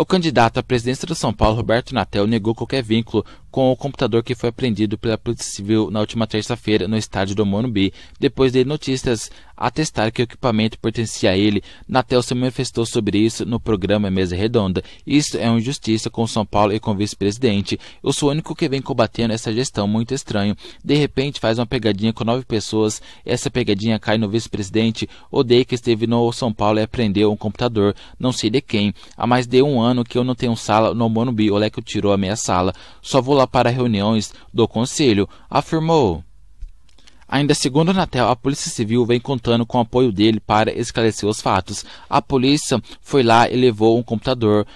O candidato à presidência do São Paulo, Roberto Natel, negou qualquer vínculo com o computador que foi apreendido pela Polícia Civil na última terça-feira no estádio do Morumbi, depois de notícias atestar que o equipamento pertencia a ele. Natel se manifestou sobre isso no programa Mesa Redonda. Isso é uma injustiça com São Paulo e com o vice-presidente. Eu sou o único que vem combatendo essa gestão muito estranho. De repente faz uma pegadinha com nove pessoas, essa pegadinha cai no vice-presidente. Odeio que esteve no São Paulo e apreendeu um computador, não sei de quem. Há mais de um ano que eu não tenho sala no Morumbi, o Leco tirou a minha sala. Só vou para reuniões do Conselho, afirmou. Ainda segundo Natel, a Polícia Civil vem contando com o apoio dele para esclarecer os fatos. A polícia foi lá e levou um computador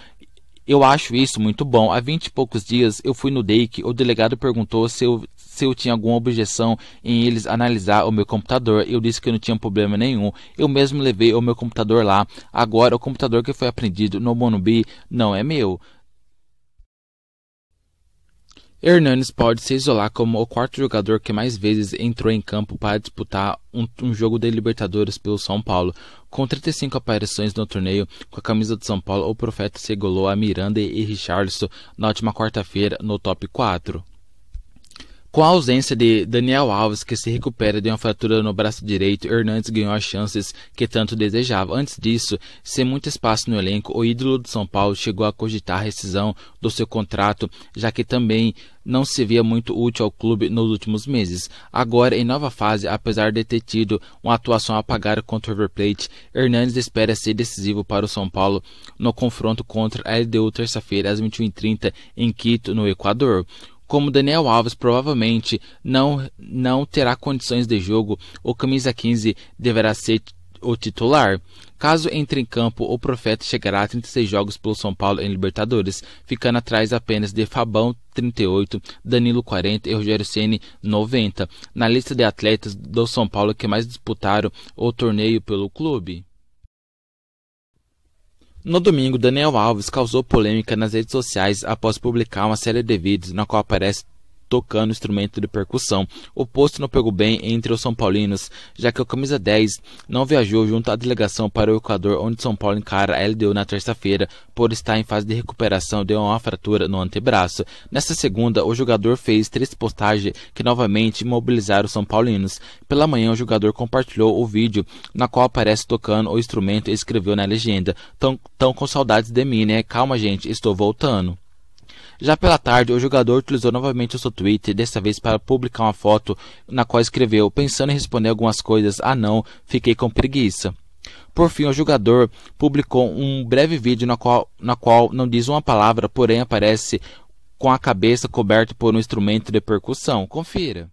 eu acho isso muito bom. Há vinte e poucos dias eu fui no DEIC, o delegado perguntou se eu, se eu tinha alguma objeção em eles analisar o meu computador. Eu disse que não tinha problema nenhum. Eu mesmo levei o meu computador lá. Agora, o computador que foi apreendido no Monubi não é meu. Hernanes pode se isolar como o quarto jogador que mais vezes entrou em campo para disputar um, um, jogo de Libertadores pelo São Paulo. Com 35 aparições no torneio, com a camisa do São Paulo, o Profeta se igualou a Miranda e Richarlison na última quarta-feira no top 4. Com a ausência de Daniel Alves, que se recupera de uma fratura no braço direito, Hernandes ganhou as chances que tanto desejava. Antes disso, sem muito espaço no elenco, o ídolo do São Paulo chegou a cogitar a rescisão do seu contrato, já que também não se via muito útil ao clube nos últimos meses. Agora, em nova fase, apesar de ter tido uma atuação apagada contra o River Plate, Hernandes espera ser decisivo para o São Paulo no confronto contra a LDU terça-feira às 21h30 em Quito, no Equador como Daniel Alves provavelmente não, não terá condições de jogo, o camisa 15 deverá ser o titular. Caso entre em campo, o Profeta chegará a 36 jogos pelo São Paulo em Libertadores, ficando atrás apenas de Fabão 38, Danilo 40 e Rogério Ceni 90, na lista de atletas do São Paulo que mais disputaram o torneio pelo clube. No domingo, Daniel Alves causou polêmica nas redes sociais após publicar uma série de vídeos na qual aparece tocando instrumento de percussão. O posto não pegou bem entre os São Paulinos, já que o camisa 10 não viajou junto à delegação para o Equador, onde São Paulo encara a LDU na terça-feira, por estar em fase de recuperação de uma fratura no antebraço. Nesta segunda, o jogador fez três postagens que novamente mobilizaram os São Paulinos. Pela manhã, o jogador compartilhou o vídeo na qual aparece tocando o instrumento e escreveu na legenda: Tão, tão com saudades de mim, né? Calma, gente, estou voltando. Já pela tarde, o jogador utilizou novamente o seu Twitter, desta vez para publicar uma foto na qual escreveu: Pensando em responder algumas coisas, ah não, fiquei com preguiça. Por fim, o jogador publicou um breve vídeo na qual, na qual não diz uma palavra, porém aparece com a cabeça coberta por um instrumento de percussão. Confira.